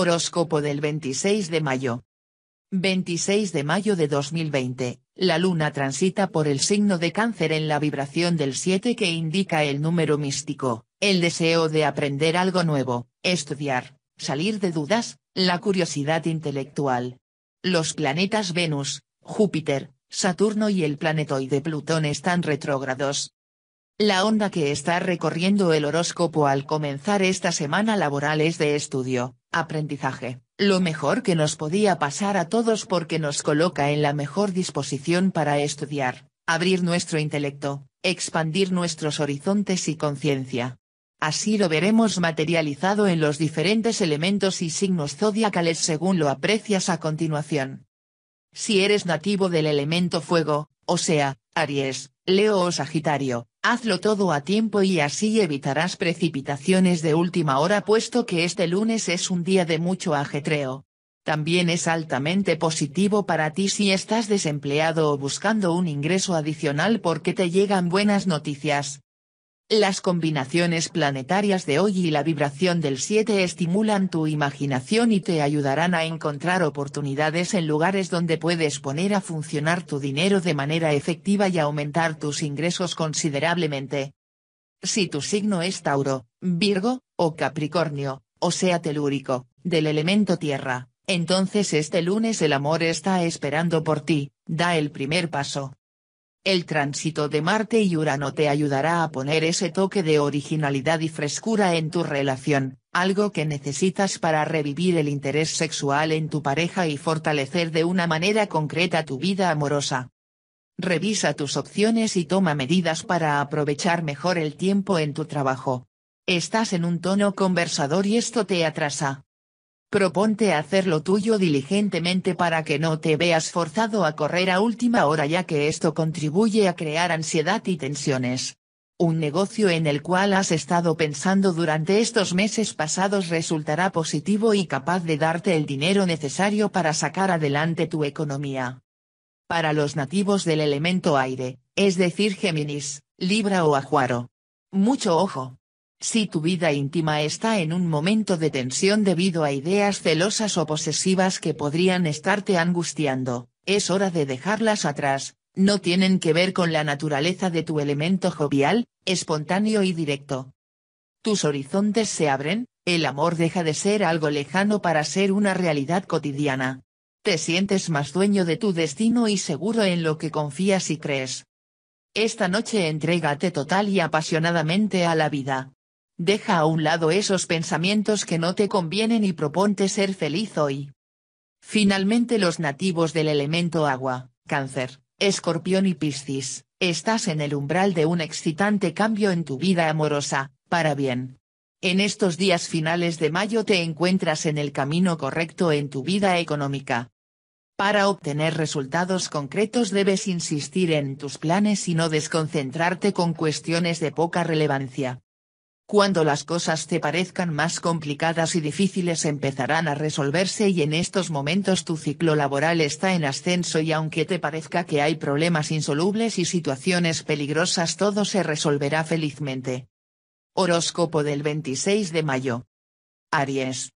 Horóscopo del 26 de mayo. 26 de mayo de 2020, la luna transita por el signo de cáncer en la vibración del 7 que indica el número místico, el deseo de aprender algo nuevo, estudiar, salir de dudas, la curiosidad intelectual. Los planetas Venus, Júpiter, Saturno y el planetoide Plutón están retrógrados, la onda que está recorriendo el horóscopo al comenzar esta semana laboral es de estudio, aprendizaje, lo mejor que nos podía pasar a todos porque nos coloca en la mejor disposición para estudiar, abrir nuestro intelecto, expandir nuestros horizontes y conciencia. Así lo veremos materializado en los diferentes elementos y signos zodiacales según lo aprecias a continuación. Si eres nativo del elemento fuego, o sea, Aries, Leo o Sagitario, Hazlo todo a tiempo y así evitarás precipitaciones de última hora puesto que este lunes es un día de mucho ajetreo. También es altamente positivo para ti si estás desempleado o buscando un ingreso adicional porque te llegan buenas noticias. Las combinaciones planetarias de hoy y la vibración del 7 estimulan tu imaginación y te ayudarán a encontrar oportunidades en lugares donde puedes poner a funcionar tu dinero de manera efectiva y aumentar tus ingresos considerablemente. Si tu signo es Tauro, Virgo, o Capricornio, o sea telúrico, del elemento tierra, entonces este lunes el amor está esperando por ti, da el primer paso. El tránsito de Marte y Urano te ayudará a poner ese toque de originalidad y frescura en tu relación, algo que necesitas para revivir el interés sexual en tu pareja y fortalecer de una manera concreta tu vida amorosa. Revisa tus opciones y toma medidas para aprovechar mejor el tiempo en tu trabajo. Estás en un tono conversador y esto te atrasa. Proponte hacer lo tuyo diligentemente para que no te veas forzado a correr a última hora ya que esto contribuye a crear ansiedad y tensiones. Un negocio en el cual has estado pensando durante estos meses pasados resultará positivo y capaz de darte el dinero necesario para sacar adelante tu economía. Para los nativos del elemento aire, es decir Géminis, Libra o Ajuaro. Mucho ojo. Si tu vida íntima está en un momento de tensión debido a ideas celosas o posesivas que podrían estarte angustiando, es hora de dejarlas atrás, no tienen que ver con la naturaleza de tu elemento jovial, espontáneo y directo. Tus horizontes se abren, el amor deja de ser algo lejano para ser una realidad cotidiana. Te sientes más dueño de tu destino y seguro en lo que confías y crees. Esta noche entrégate total y apasionadamente a la vida, Deja a un lado esos pensamientos que no te convienen y proponte ser feliz hoy. Finalmente los nativos del elemento agua, cáncer, escorpión y piscis, estás en el umbral de un excitante cambio en tu vida amorosa, para bien. En estos días finales de mayo te encuentras en el camino correcto en tu vida económica. Para obtener resultados concretos debes insistir en tus planes y no desconcentrarte con cuestiones de poca relevancia. Cuando las cosas te parezcan más complicadas y difíciles empezarán a resolverse y en estos momentos tu ciclo laboral está en ascenso y aunque te parezca que hay problemas insolubles y situaciones peligrosas todo se resolverá felizmente. Horóscopo del 26 de mayo. Aries.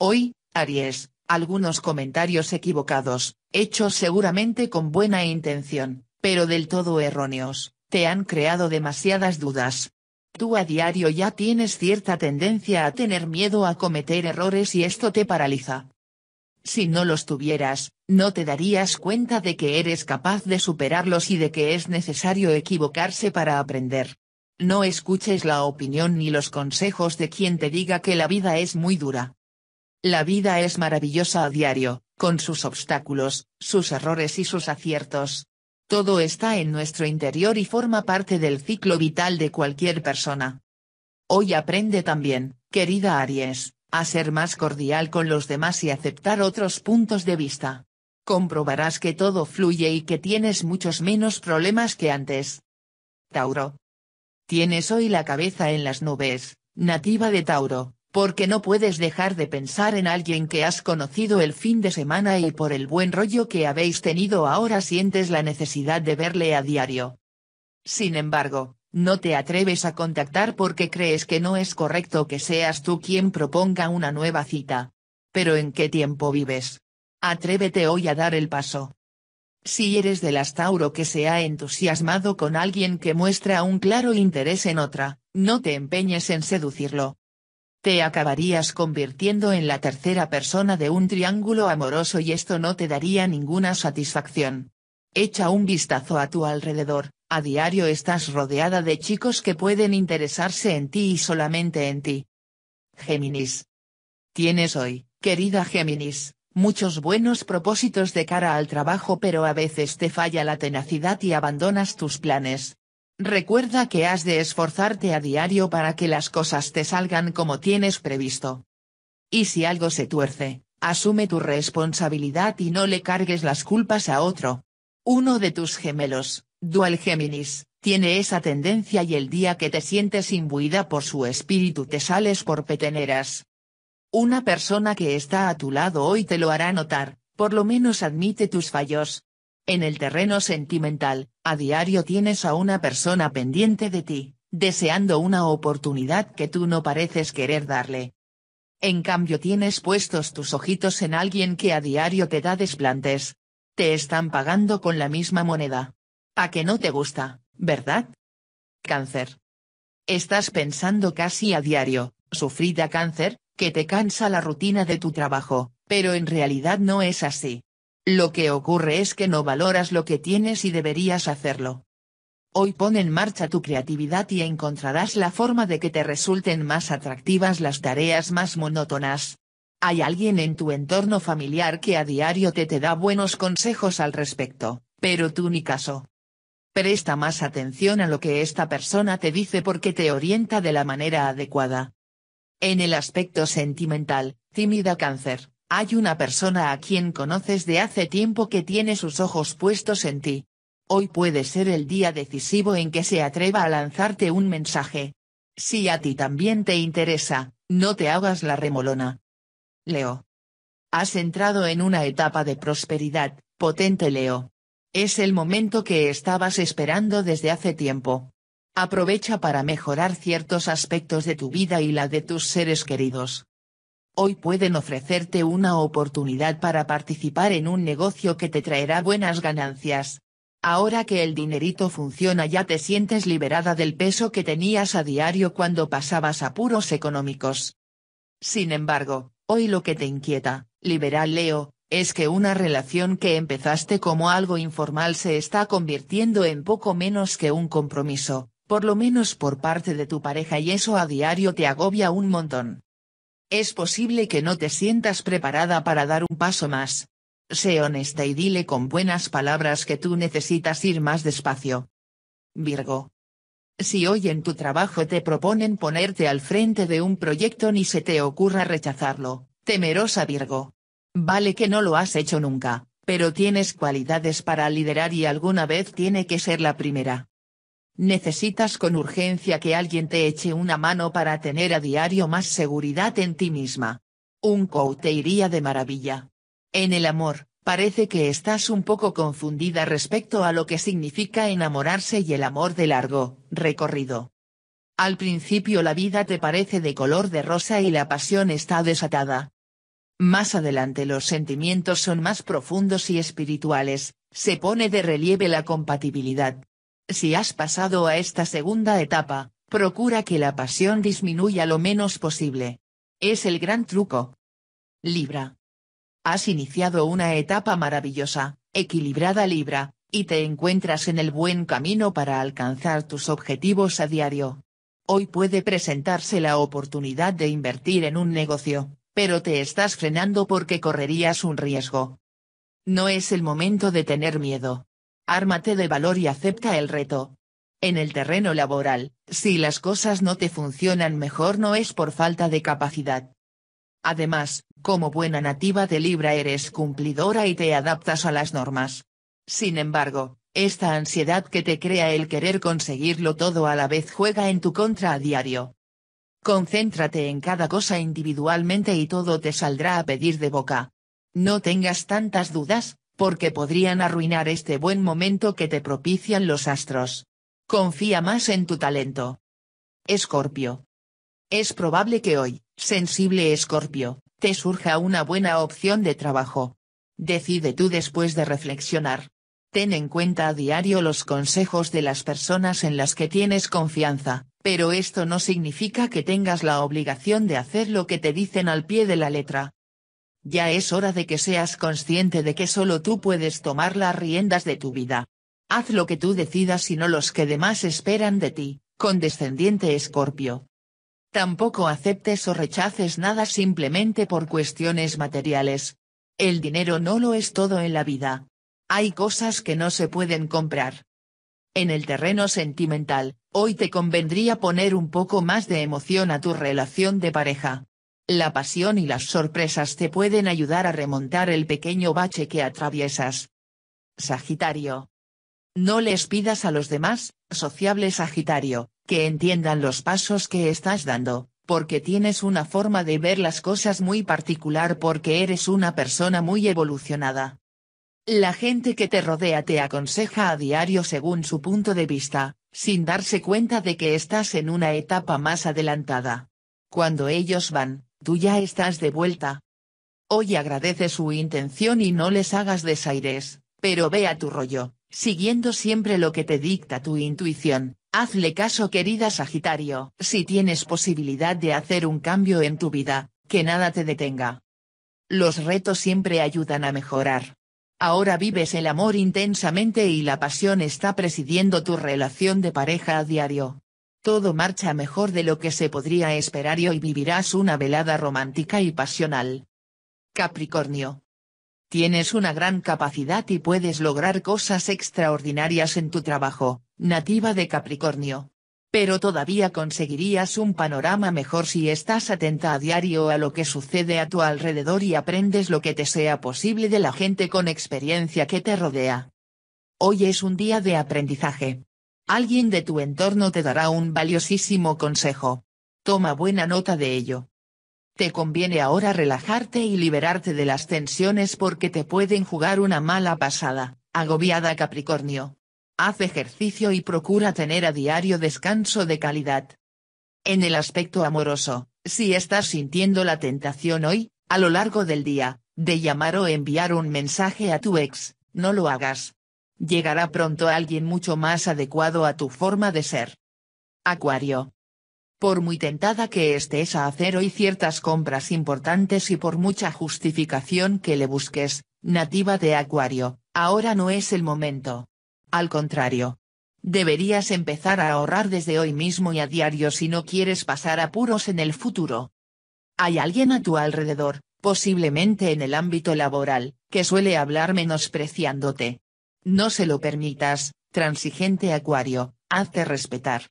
Hoy, Aries, algunos comentarios equivocados, hechos seguramente con buena intención, pero del todo erróneos, te han creado demasiadas dudas Tú a diario ya tienes cierta tendencia a tener miedo a cometer errores y esto te paraliza. Si no los tuvieras, no te darías cuenta de que eres capaz de superarlos y de que es necesario equivocarse para aprender. No escuches la opinión ni los consejos de quien te diga que la vida es muy dura. La vida es maravillosa a diario, con sus obstáculos, sus errores y sus aciertos. Todo está en nuestro interior y forma parte del ciclo vital de cualquier persona. Hoy aprende también, querida Aries, a ser más cordial con los demás y aceptar otros puntos de vista. Comprobarás que todo fluye y que tienes muchos menos problemas que antes. Tauro. Tienes hoy la cabeza en las nubes, nativa de Tauro, porque no puedes dejar de pensar en alguien que has conocido el fin de semana y por el buen rollo que habéis tenido ahora sientes la necesidad de verle a diario. Sin embargo, no te atreves a contactar porque crees que no es correcto que seas tú quien proponga una nueva cita. Pero ¿en qué tiempo vives? Atrévete hoy a dar el paso. Si eres del astauro que se ha entusiasmado con alguien que muestra un claro interés en otra, no te empeñes en seducirlo, te acabarías convirtiendo en la tercera persona de un triángulo amoroso y esto no te daría ninguna satisfacción. Echa un vistazo a tu alrededor, a diario estás rodeada de chicos que pueden interesarse en ti y solamente en ti. Géminis. Tienes hoy, querida Géminis, muchos buenos propósitos de cara al trabajo pero a veces te falla la tenacidad y abandonas tus planes, Recuerda que has de esforzarte a diario para que las cosas te salgan como tienes previsto. Y si algo se tuerce, asume tu responsabilidad y no le cargues las culpas a otro. Uno de tus gemelos, Dual Géminis, tiene esa tendencia y el día que te sientes imbuida por su espíritu te sales por peteneras. Una persona que está a tu lado hoy te lo hará notar, por lo menos admite tus fallos, en el terreno sentimental, a diario tienes a una persona pendiente de ti, deseando una oportunidad que tú no pareces querer darle. En cambio tienes puestos tus ojitos en alguien que a diario te da desplantes. Te están pagando con la misma moneda. A que no te gusta, ¿verdad? Cáncer. Estás pensando casi a diario, sufrida cáncer, que te cansa la rutina de tu trabajo, pero en realidad no es así. Lo que ocurre es que no valoras lo que tienes y deberías hacerlo. Hoy pon en marcha tu creatividad y encontrarás la forma de que te resulten más atractivas las tareas más monótonas. Hay alguien en tu entorno familiar que a diario te te da buenos consejos al respecto, pero tú ni caso. Presta más atención a lo que esta persona te dice porque te orienta de la manera adecuada. En el aspecto sentimental, tímida cáncer. Hay una persona a quien conoces de hace tiempo que tiene sus ojos puestos en ti. Hoy puede ser el día decisivo en que se atreva a lanzarte un mensaje. Si a ti también te interesa, no te hagas la remolona. Leo. Has entrado en una etapa de prosperidad, potente Leo. Es el momento que estabas esperando desde hace tiempo. Aprovecha para mejorar ciertos aspectos de tu vida y la de tus seres queridos hoy pueden ofrecerte una oportunidad para participar en un negocio que te traerá buenas ganancias. Ahora que el dinerito funciona ya te sientes liberada del peso que tenías a diario cuando pasabas apuros económicos. Sin embargo, hoy lo que te inquieta, liberal Leo, es que una relación que empezaste como algo informal se está convirtiendo en poco menos que un compromiso, por lo menos por parte de tu pareja y eso a diario te agobia un montón. Es posible que no te sientas preparada para dar un paso más. Sé honesta y dile con buenas palabras que tú necesitas ir más despacio. Virgo. Si hoy en tu trabajo te proponen ponerte al frente de un proyecto ni se te ocurra rechazarlo, temerosa Virgo. Vale que no lo has hecho nunca, pero tienes cualidades para liderar y alguna vez tiene que ser la primera. Necesitas con urgencia que alguien te eche una mano para tener a diario más seguridad en ti misma. Un coach te iría de maravilla. En el amor, parece que estás un poco confundida respecto a lo que significa enamorarse y el amor de largo recorrido. Al principio la vida te parece de color de rosa y la pasión está desatada. Más adelante los sentimientos son más profundos y espirituales, se pone de relieve la compatibilidad, si has pasado a esta segunda etapa, procura que la pasión disminuya lo menos posible. Es el gran truco. Libra. Has iniciado una etapa maravillosa, equilibrada Libra, y te encuentras en el buen camino para alcanzar tus objetivos a diario. Hoy puede presentarse la oportunidad de invertir en un negocio, pero te estás frenando porque correrías un riesgo. No es el momento de tener miedo ármate de valor y acepta el reto. En el terreno laboral, si las cosas no te funcionan mejor no es por falta de capacidad. Además, como buena nativa de Libra eres cumplidora y te adaptas a las normas. Sin embargo, esta ansiedad que te crea el querer conseguirlo todo a la vez juega en tu contra a diario. Concéntrate en cada cosa individualmente y todo te saldrá a pedir de boca. No tengas tantas dudas, porque podrían arruinar este buen momento que te propician los astros. Confía más en tu talento. Escorpio. Es probable que hoy, sensible Escorpio, te surja una buena opción de trabajo. Decide tú después de reflexionar. Ten en cuenta a diario los consejos de las personas en las que tienes confianza, pero esto no significa que tengas la obligación de hacer lo que te dicen al pie de la letra ya es hora de que seas consciente de que solo tú puedes tomar las riendas de tu vida. Haz lo que tú decidas y no los que demás esperan de ti, condescendiente Escorpio. Tampoco aceptes o rechaces nada simplemente por cuestiones materiales. El dinero no lo es todo en la vida. Hay cosas que no se pueden comprar. En el terreno sentimental, hoy te convendría poner un poco más de emoción a tu relación de pareja. La pasión y las sorpresas te pueden ayudar a remontar el pequeño bache que atraviesas. Sagitario. No les pidas a los demás, sociable Sagitario, que entiendan los pasos que estás dando, porque tienes una forma de ver las cosas muy particular porque eres una persona muy evolucionada. La gente que te rodea te aconseja a diario según su punto de vista, sin darse cuenta de que estás en una etapa más adelantada. Cuando ellos van, tú ya estás de vuelta. Hoy agradece su intención y no les hagas desaires, pero ve a tu rollo, siguiendo siempre lo que te dicta tu intuición, hazle caso querida Sagitario, si tienes posibilidad de hacer un cambio en tu vida, que nada te detenga. Los retos siempre ayudan a mejorar. Ahora vives el amor intensamente y la pasión está presidiendo tu relación de pareja a diario todo marcha mejor de lo que se podría esperar y hoy vivirás una velada romántica y pasional. Capricornio. Tienes una gran capacidad y puedes lograr cosas extraordinarias en tu trabajo, nativa de Capricornio. Pero todavía conseguirías un panorama mejor si estás atenta a diario a lo que sucede a tu alrededor y aprendes lo que te sea posible de la gente con experiencia que te rodea. Hoy es un día de aprendizaje. Alguien de tu entorno te dará un valiosísimo consejo. Toma buena nota de ello. Te conviene ahora relajarte y liberarte de las tensiones porque te pueden jugar una mala pasada, agobiada Capricornio. Haz ejercicio y procura tener a diario descanso de calidad. En el aspecto amoroso, si estás sintiendo la tentación hoy, a lo largo del día, de llamar o enviar un mensaje a tu ex, no lo hagas, Llegará pronto alguien mucho más adecuado a tu forma de ser. Acuario. Por muy tentada que estés a hacer hoy ciertas compras importantes y por mucha justificación que le busques, nativa de Acuario, ahora no es el momento. Al contrario. Deberías empezar a ahorrar desde hoy mismo y a diario si no quieres pasar apuros en el futuro. Hay alguien a tu alrededor, posiblemente en el ámbito laboral, que suele hablar menospreciándote, no se lo permitas, transigente acuario, hazte respetar.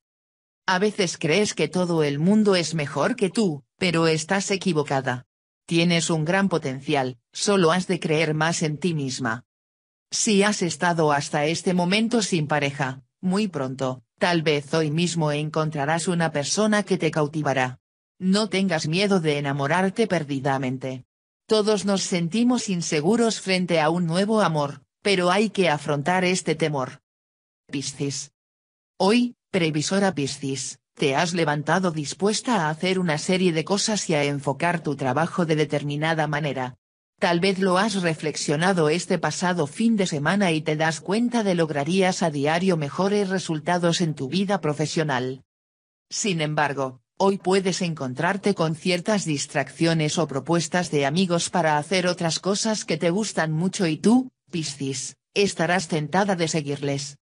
A veces crees que todo el mundo es mejor que tú, pero estás equivocada. Tienes un gran potencial, solo has de creer más en ti misma. Si has estado hasta este momento sin pareja, muy pronto, tal vez hoy mismo encontrarás una persona que te cautivará. No tengas miedo de enamorarte perdidamente. Todos nos sentimos inseguros frente a un nuevo amor, pero hay que afrontar este temor. Piscis. Hoy, previsora Piscis, te has levantado dispuesta a hacer una serie de cosas y a enfocar tu trabajo de determinada manera. Tal vez lo has reflexionado este pasado fin de semana y te das cuenta de lograrías a diario mejores resultados en tu vida profesional. Sin embargo, hoy puedes encontrarte con ciertas distracciones o propuestas de amigos para hacer otras cosas que te gustan mucho y tú, Piscis, estarás tentada de seguirles.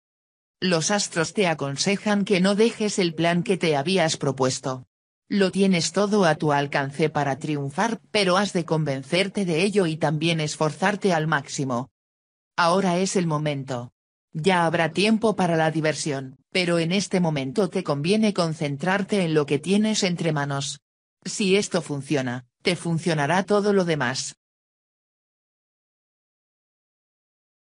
Los astros te aconsejan que no dejes el plan que te habías propuesto. Lo tienes todo a tu alcance para triunfar, pero has de convencerte de ello y también esforzarte al máximo. Ahora es el momento. Ya habrá tiempo para la diversión, pero en este momento te conviene concentrarte en lo que tienes entre manos. Si esto funciona, te funcionará todo lo demás.